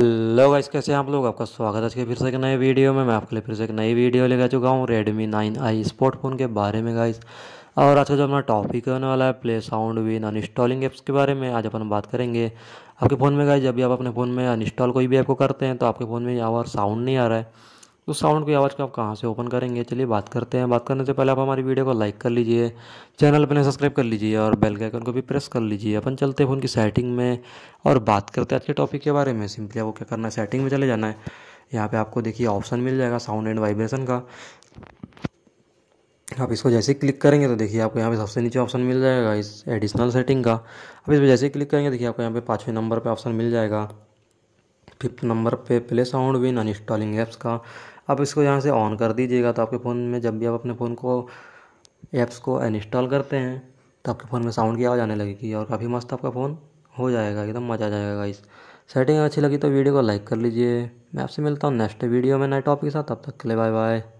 hello guys कैसे हैं आप लोग आपका स्वागत है आज के फिर से एक नए वीडियो में मैं आपके लिए फिर से एक नई वीडियो लेकर चुका हूँ Redmi nine i sport phone के बारे में गाइस और आज का जो अपना टॉपिक होने वाला है play sound when uninstalling apps के बारे में आज अपन बात करेंगे आपके फ़ोन में गाइस जब भी आप अपने फ़ोन में अनइंस्टॉल कोई भी ऐप को करते हैं तो आपके फ़ोन में यहाँ साउंड नहीं आ रहा है तो साउंड की आवाज़ को आप कहाँ से ओपन करेंगे चलिए बात करते हैं बात करने से पहले आप हमारी वीडियो को लाइक कर लीजिए चैनल अपने सब्सक्राइब कर लीजिए और बेल के आइकन को भी प्रेस कर लीजिए अपन चलते हैं फ़ोन की सेटिंग में और बात करते हैं आज के टॉपिक के बारे में सिंपली आपको क्या करना है सेटिंग में चले जाना है यहाँ पर आपको देखिए ऑप्शन मिल जाएगा साउंड एंड वाइब्रेशन का आप इसको जैसे ही क्लिक करेंगे तो देखिए आपको यहाँ पे सबसे नीचे ऑप्शन मिल जाएगा इस एडिशनल सेटिंग का अब इस पर जैसे ही क्लिक करेंगे देखिए आपको यहाँ पे पाँचवें नंबर पे ऑप्शन मिल जाएगा फिफ्थ नंबर पे play sound when uninstalling apps का आप इसको यहाँ से ऑन कर दीजिएगा तो आपके फ़ोन में जब भी आप अपने फ़ोन को ऐप्स को अनइंस्टॉल करते हैं तो आपके फ़ोन में साउंड की आवाज़ आने लगेगी और काफ़ी मस्त आपका फ़ोन हो जाएगा एकदम मज़ा आ जाएगा इस सेटिंग अच्छी लगी तो वीडियो को लाइक कर लीजिए मैं आपसे मिलता हूँ नेक्स्ट वीडियो में नए टॉपिक के साथ तब तक के लिए बाय बाय